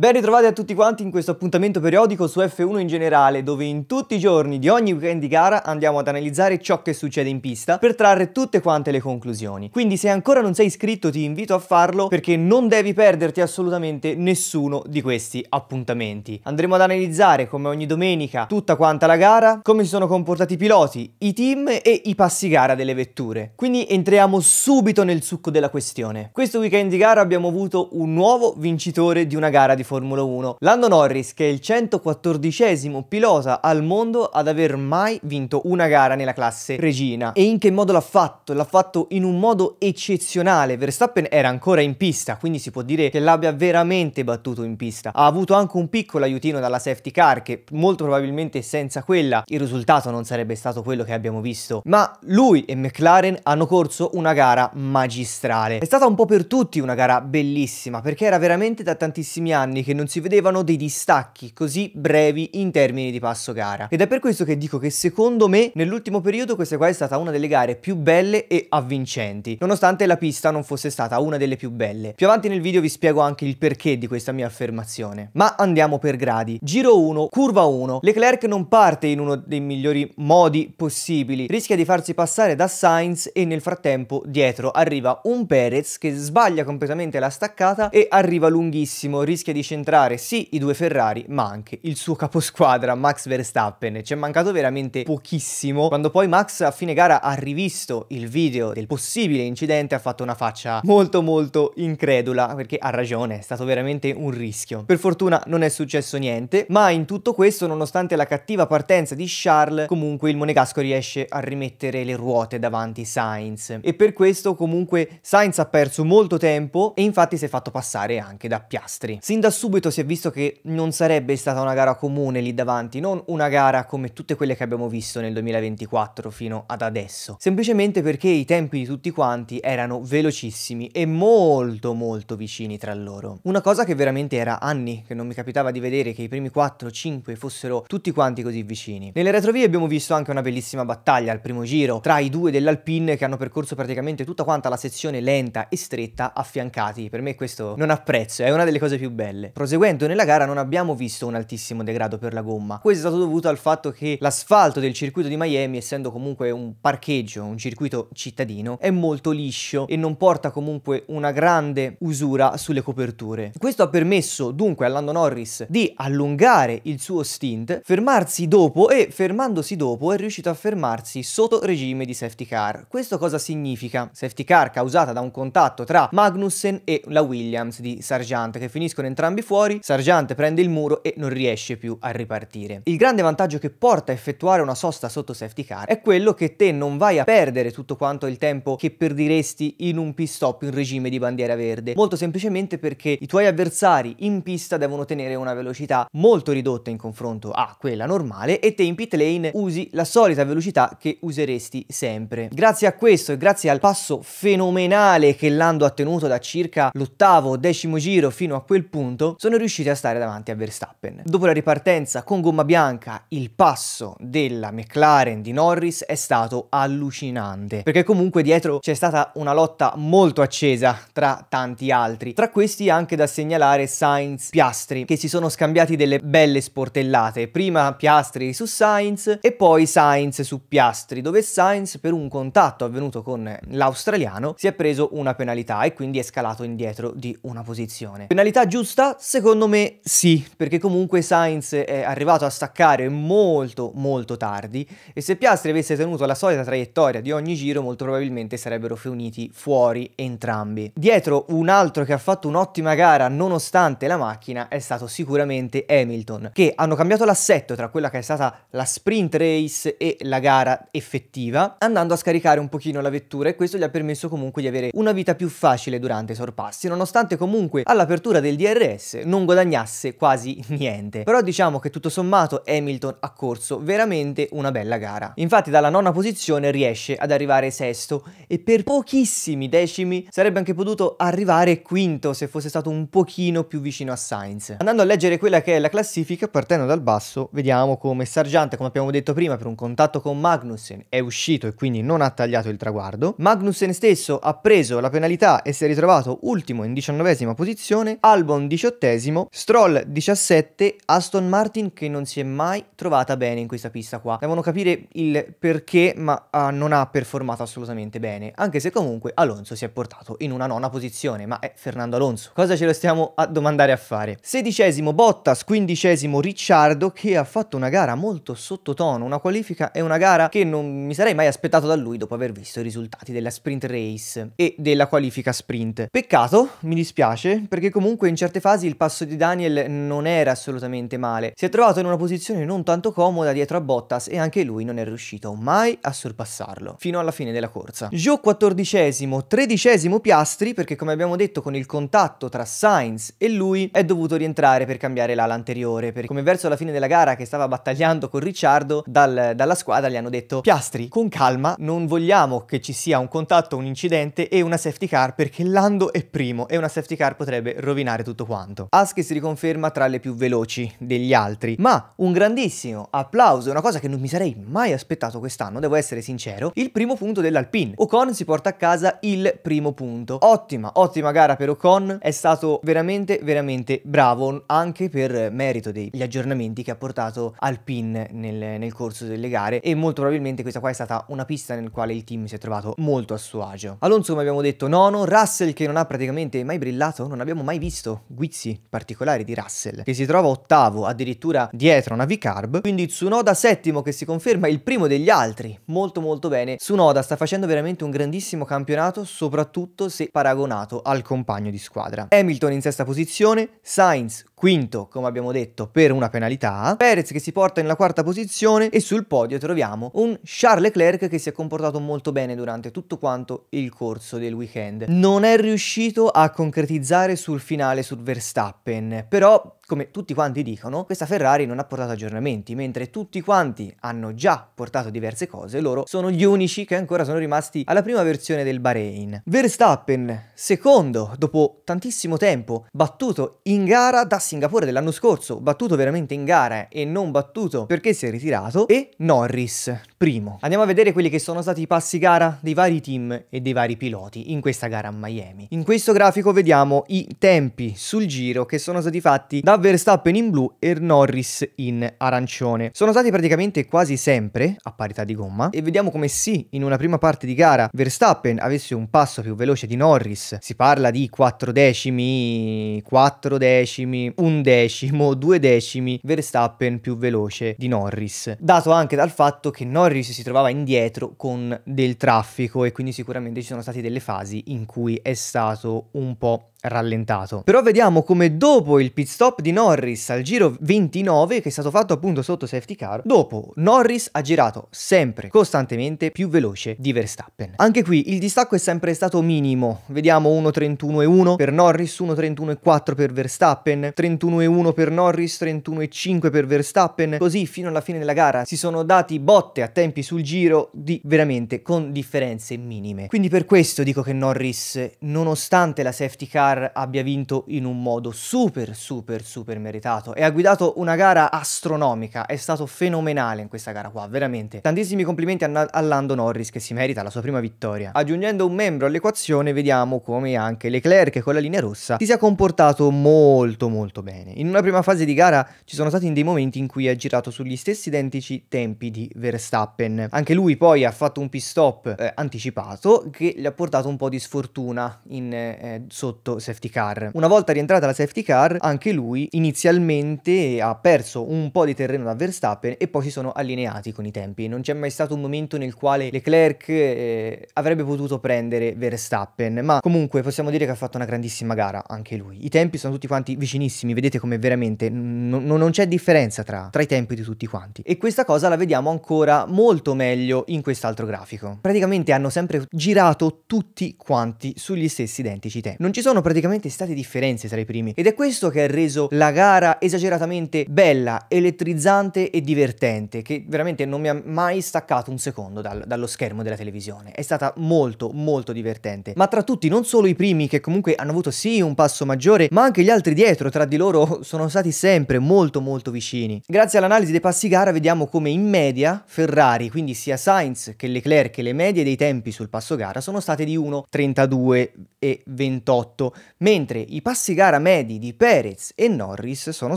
Ben ritrovati a tutti quanti in questo appuntamento periodico su F1 in generale, dove in tutti i giorni di ogni weekend di gara andiamo ad analizzare ciò che succede in pista per trarre tutte quante le conclusioni. Quindi se ancora non sei iscritto ti invito a farlo perché non devi perderti assolutamente nessuno di questi appuntamenti. Andremo ad analizzare come ogni domenica tutta quanta la gara, come si sono comportati i piloti, i team e i passi gara delle vetture. Quindi entriamo subito nel succo della questione. Questo weekend di gara abbiamo avuto un nuovo vincitore di una gara di Formula 1. Lando Norris, che è il 114 pilota al mondo ad aver mai vinto una gara nella classe regina. E in che modo l'ha fatto? L'ha fatto in un modo eccezionale. Verstappen era ancora in pista, quindi si può dire che l'abbia veramente battuto in pista. Ha avuto anche un piccolo aiutino dalla safety car, che molto probabilmente senza quella il risultato non sarebbe stato quello che abbiamo visto. Ma lui e McLaren hanno corso una gara magistrale. È stata un po' per tutti una gara bellissima, perché era veramente da tantissimi anni anni che non si vedevano dei distacchi così brevi in termini di passo gara. Ed è per questo che dico che secondo me nell'ultimo periodo questa qua è stata una delle gare più belle e avvincenti, nonostante la pista non fosse stata una delle più belle. Più avanti nel video vi spiego anche il perché di questa mia affermazione. Ma andiamo per gradi. Giro 1, curva 1. Leclerc non parte in uno dei migliori modi possibili, rischia di farsi passare da Sainz e nel frattempo dietro arriva un Perez che sbaglia completamente la staccata e arriva lunghissimo, rischia di di centrare sì i due Ferrari, ma anche il suo caposquadra Max Verstappen. Ci è mancato veramente pochissimo. Quando poi Max a fine gara ha rivisto il video del possibile incidente, ha fatto una faccia molto molto incredula, perché ha ragione, è stato veramente un rischio. Per fortuna non è successo niente, ma in tutto questo, nonostante la cattiva partenza di Charles, comunque il monegasco riesce a rimettere le ruote davanti Sainz. E per questo comunque Sainz ha perso molto tempo e infatti si è fatto passare anche da Piastri. Sin da da subito si è visto che non sarebbe stata una gara comune lì davanti, non una gara come tutte quelle che abbiamo visto nel 2024 fino ad adesso, semplicemente perché i tempi di tutti quanti erano velocissimi e molto molto vicini tra loro. Una cosa che veramente era anni che non mi capitava di vedere che i primi 4-5 fossero tutti quanti così vicini. Nelle retrovie abbiamo visto anche una bellissima battaglia al primo giro tra i due dell'Alpine che hanno percorso praticamente tutta quanta la sezione lenta e stretta affiancati. Per me questo non apprezzo, è una delle cose più belle pelle. Proseguendo nella gara non abbiamo visto un altissimo degrado per la gomma. Questo è stato dovuto al fatto che l'asfalto del circuito di Miami, essendo comunque un parcheggio, un circuito cittadino, è molto liscio e non porta comunque una grande usura sulle coperture. Questo ha permesso dunque a Lando Norris di allungare il suo stint, fermarsi dopo e fermandosi dopo è riuscito a fermarsi sotto regime di safety car. Questo cosa significa? Safety car causata da un contatto tra Magnussen e la Williams di Sargent che finiscono entrambi entrambi fuori, Sargiante prende il muro e non riesce più a ripartire. Il grande vantaggio che porta a effettuare una sosta sotto safety car è quello che te non vai a perdere tutto quanto il tempo che perdiresti in un pit stop in regime di bandiera verde, molto semplicemente perché i tuoi avversari in pista devono tenere una velocità molto ridotta in confronto a quella normale e te in pit lane usi la solita velocità che useresti sempre. Grazie a questo e grazie al passo fenomenale che Lando ha tenuto da circa l'ottavo o decimo giro fino a quel punto, punto sono riusciti a stare davanti a Verstappen. Dopo la ripartenza con gomma bianca il passo della McLaren di Norris è stato allucinante perché comunque dietro c'è stata una lotta molto accesa tra tanti altri. Tra questi anche da segnalare Sainz Piastri che si sono scambiati delle belle sportellate. Prima Piastri su Sainz e poi Sainz su Piastri dove Sainz per un contatto avvenuto con l'australiano si è preso una penalità e quindi è scalato indietro di una posizione. Penalità giusta secondo me sì, perché comunque Sainz è arrivato a staccare molto molto tardi e se Piastri avesse tenuto la solita traiettoria di ogni giro molto probabilmente sarebbero finiti fuori entrambi. Dietro un altro che ha fatto un'ottima gara nonostante la macchina è stato sicuramente Hamilton, che hanno cambiato l'assetto tra quella che è stata la sprint race e la gara effettiva, andando a scaricare un pochino la vettura e questo gli ha permesso comunque di avere una vita più facile durante i sorpassi, nonostante comunque all'apertura del DRS DRS, non guadagnasse quasi niente. Però diciamo che tutto sommato Hamilton ha corso veramente una bella gara. Infatti dalla nona posizione riesce ad arrivare sesto e per pochissimi decimi sarebbe anche potuto arrivare quinto se fosse stato un pochino più vicino a Sainz. Andando a leggere quella che è la classifica partendo dal basso vediamo come Sargent, come abbiamo detto prima, per un contatto con Magnussen è uscito e quindi non ha tagliato il traguardo. Magnussen stesso ha preso la penalità e si è ritrovato ultimo in diciannovesima posizione, Albon 18 18, Stroll 17, Aston Martin che non si è mai trovata bene in questa pista qua. Devono capire il perché, ma uh, non ha performato assolutamente bene, anche se comunque Alonso si è portato in una nona posizione, ma è Fernando Alonso. Cosa ce lo stiamo a domandare a fare? Sedicesimo Bottas, quindicesimo Ricciardo che ha fatto una gara molto sottotono, una qualifica e una gara che non mi sarei mai aspettato da lui dopo aver visto i risultati della sprint race e della qualifica sprint. Peccato, mi dispiace, perché comunque in certe fasi fasi il passo di Daniel non era assolutamente male. Si è trovato in una posizione non tanto comoda dietro a Bottas e anche lui non è riuscito mai a sorpassarlo, fino alla fine della corsa. Gio quattordicesimo, tredicesimo Piastri, perché come abbiamo detto con il contatto tra Sainz e lui è dovuto rientrare per cambiare l'ala anteriore, perché come verso la fine della gara che stava battagliando con Ricciardo, dal, dalla squadra gli hanno detto Piastri, con calma, non vogliamo che ci sia un contatto, un incidente e una safety car perché Lando è primo e una safety car potrebbe rovinare tutto quanto quanto. Husky si riconferma tra le più veloci degli altri, ma un grandissimo applauso, una cosa che non mi sarei mai aspettato quest'anno, devo essere sincero, il primo punto dell'Alpine. Ocon si porta a casa il primo punto. Ottima, ottima gara per Ocon, è stato veramente, veramente bravo, anche per merito degli aggiornamenti che ha portato Alpine nel, nel corso delle gare e molto probabilmente questa qua è stata una pista nel quale il team si è trovato molto a suo agio. Alonso come abbiamo detto nono, Russell che non ha praticamente mai brillato, non abbiamo mai visto guidare quizi particolari di Russell, che si trova ottavo, addirittura dietro una V-Carb. quindi Tsunoda settimo che si conferma il primo degli altri, molto molto bene. Tsunoda sta facendo veramente un grandissimo campionato, soprattutto se paragonato al compagno di squadra. Hamilton in sesta posizione, Sainz quinto, come abbiamo detto, per una penalità, Perez che si porta nella quarta posizione e sul podio troviamo un Charles Leclerc che si è comportato molto bene durante tutto quanto il corso del weekend. Non è riuscito a concretizzare sul finale su Verstappen, però come tutti quanti dicono, questa Ferrari non ha portato aggiornamenti, mentre tutti quanti hanno già portato diverse cose, loro sono gli unici che ancora sono rimasti alla prima versione del Bahrain. Verstappen, secondo, dopo tantissimo tempo, battuto in gara da Singapore dell'anno scorso, battuto veramente in gara e non battuto perché si è ritirato, e Norris, Primo, andiamo a vedere quelli che sono stati i passi gara dei vari team e dei vari piloti in questa gara a Miami. In questo grafico vediamo i tempi sul giro che sono stati fatti da Verstappen in blu e Norris in arancione. Sono stati praticamente quasi sempre a parità di gomma e vediamo come sì, in una prima parte di gara Verstappen avesse un passo più veloce di Norris. Si parla di 4 decimi, 4 decimi, un decimo, due decimi Verstappen più veloce di Norris. Dato anche dal fatto che Norris Norris si trovava indietro con del traffico e quindi sicuramente ci sono state delle fasi in cui è stato un po' rallentato. Però vediamo come dopo il pit stop di Norris al giro 29, che è stato fatto appunto sotto safety car, dopo Norris ha girato sempre, costantemente, più veloce di Verstappen. Anche qui il distacco è sempre stato minimo, vediamo 1.31.1 per Norris, 1.31.4 per Verstappen, 31.1 per Norris, 31.5 per Verstappen, così fino alla fine della gara si sono dati botte a tempi sul giro di veramente con differenze minime. Quindi per questo dico che Norris, nonostante la safety car, Dakar abbia vinto in un modo super super super meritato e ha guidato una gara astronomica, è stato fenomenale in questa gara qua, veramente. Tantissimi complimenti a, a Lando Norris che si merita la sua prima vittoria. Aggiungendo un membro all'equazione vediamo come anche Leclerc con la linea rossa si sia comportato molto molto bene. In una prima fase di gara ci sono stati dei momenti in cui ha girato sugli stessi identici tempi di Verstappen. Anche lui poi ha fatto un pit stop eh, anticipato che gli ha portato un po' di sfortuna in, eh, sotto safety car. Una volta rientrata la safety car, anche lui inizialmente ha perso un po' di terreno da Verstappen e poi si sono allineati con i tempi. Non c'è mai stato un momento nel quale Leclerc eh, avrebbe potuto prendere Verstappen, ma comunque possiamo dire che ha fatto una grandissima gara anche lui. I tempi sono tutti quanti vicinissimi, vedete come veramente n- non c'è differenza tra, tra i tempi di tutti quanti. E questa cosa la vediamo ancora molto meglio in quest'altro grafico. Praticamente hanno sempre girato tutti quanti sugli stessi identici tempi. Non ci sono praticamente state differenze tra i primi ed è questo che ha reso la gara esageratamente bella, elettrizzante e divertente, che veramente non mi ha mai staccato un secondo dal, dallo schermo della televisione. È stata molto molto divertente. Ma tra tutti non solo i primi che comunque hanno avuto sì un passo maggiore, ma anche gli altri dietro tra di loro sono stati sempre molto molto vicini. Grazie all'analisi dei passi gara vediamo come in media Ferrari, quindi sia Sainz che Leclerc, che le medie dei tempi sul passo gara sono state di 1,32 e 28, mentre i passi gara medi di Perez e Norris sono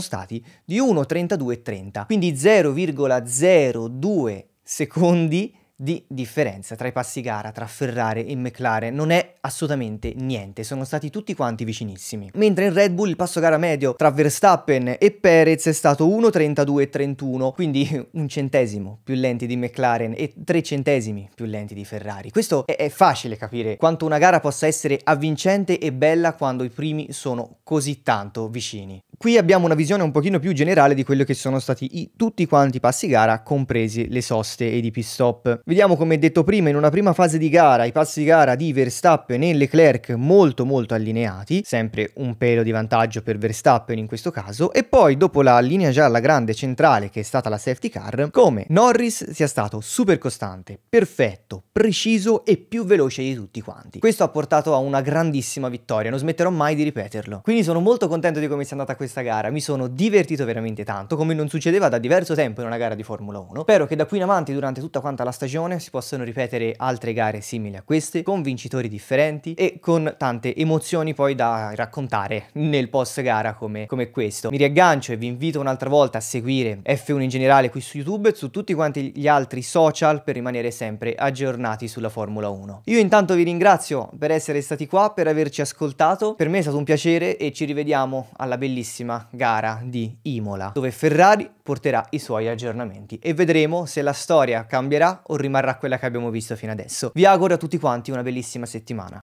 stati di 1.32.30, quindi 0,02 secondi di differenza tra i passi gara tra Ferrari e McLaren non è assolutamente niente, sono stati tutti quanti vicinissimi. Mentre in Red Bull il passo gara medio tra Verstappen e Perez è stato 1.32.31, quindi un centesimo più lenti di McLaren e tre centesimi più lenti di Ferrari. Questo è, è facile capire quanto una gara possa essere avvincente e bella quando i primi sono così tanto vicini qui abbiamo una visione un pochino più generale di quello che sono stati i, tutti quanti i passi gara, compresi le soste ed i pit stop. Vediamo come detto prima, in una prima fase di gara, i passi gara di Verstappen e Leclerc molto molto allineati, sempre un pelo di vantaggio per Verstappen in questo caso, e poi dopo la linea gialla grande centrale che è stata la safety car, come Norris sia stato super costante, perfetto, preciso e più veloce di tutti quanti. Questo ha portato a una grandissima vittoria, non smetterò mai di ripeterlo. Quindi sono molto contento di come sia andata questa questa gara, mi sono divertito veramente tanto, come non succedeva da diverso tempo in una gara di Formula 1. Spero che da qui in avanti, durante tutta quanta la stagione, si possano ripetere altre gare simili a queste, con vincitori differenti e con tante emozioni poi da raccontare nel post gara come, come questo. Mi riaggancio e vi invito un'altra volta a seguire F1 in generale qui su YouTube e su tutti quanti gli altri social per rimanere sempre aggiornati sulla Formula 1. Io intanto vi ringrazio per essere stati qua, per averci ascoltato, per me è stato un piacere e ci rivediamo alla bellissima prossima gara di Imola, dove Ferrari porterà i suoi aggiornamenti e vedremo se la storia cambierà o rimarrà quella che abbiamo visto fino adesso. Vi auguro a tutti quanti una bellissima settimana.